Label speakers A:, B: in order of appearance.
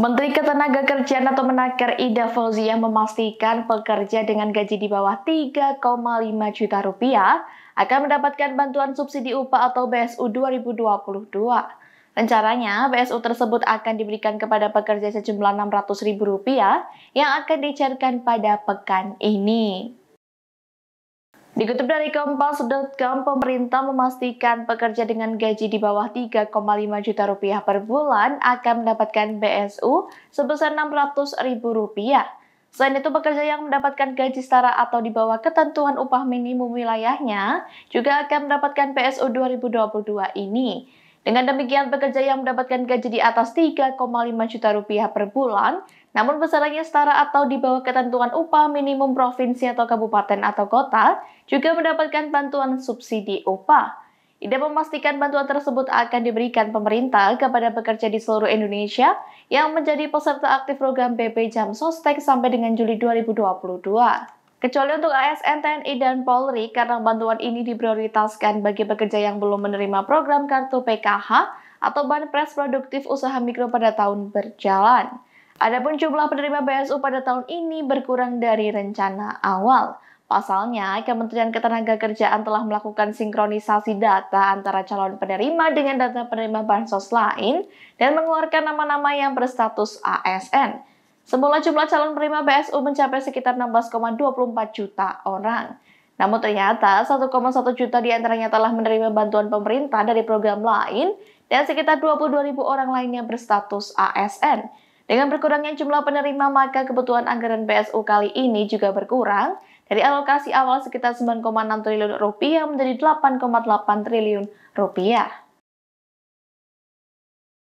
A: Menteri Ketenagakerjaan atau Menaker Ida Fauzia memastikan pekerja dengan gaji di bawah 3,5 juta rupiah akan mendapatkan bantuan subsidi upah atau BSU 2022. Rencananya, BSU tersebut akan diberikan kepada pekerja sejumlah ribu rupiah yang akan dicairkan pada pekan ini. Dikutip dari kompas.com, pemerintah memastikan pekerja dengan gaji di bawah 3,5 juta rupiah per bulan akan mendapatkan BSU sebesar 600 ribu rupiah. Selain itu, pekerja yang mendapatkan gaji setara atau di bawah ketentuan upah minimum wilayahnya juga akan mendapatkan PSU 2022 ini. Dengan demikian, pekerja yang mendapatkan gaji di atas 3,5 juta rupiah per bulan, namun besarannya setara atau di bawah ketentuan upah minimum provinsi atau kabupaten atau kota, juga mendapatkan bantuan subsidi upah. Ida memastikan bantuan tersebut akan diberikan pemerintah kepada pekerja di seluruh Indonesia yang menjadi peserta aktif program BP Jam Sostek sampai dengan Juli 2022. Kecuali untuk ASN TNI dan Polri karena bantuan ini diprioritaskan bagi pekerja yang belum menerima program kartu PKH atau Banpres Produktif Usaha Mikro pada tahun berjalan. Adapun jumlah penerima BSU pada tahun ini berkurang dari rencana awal. Pasalnya, Kementerian Ketenagakerjaan telah melakukan sinkronisasi data antara calon penerima dengan data penerima bansos lain dan mengeluarkan nama-nama yang berstatus ASN. Semula jumlah calon penerima BSU mencapai sekitar 16,24 juta orang. Namun ternyata 1,1 juta diantaranya telah menerima bantuan pemerintah dari program lain dan sekitar 22 ribu orang lainnya berstatus ASN. Dengan berkurangnya jumlah penerima, maka kebutuhan anggaran BSU kali ini juga berkurang dari alokasi awal sekitar 9,6 triliun rupiah menjadi 8,8 triliun rupiah.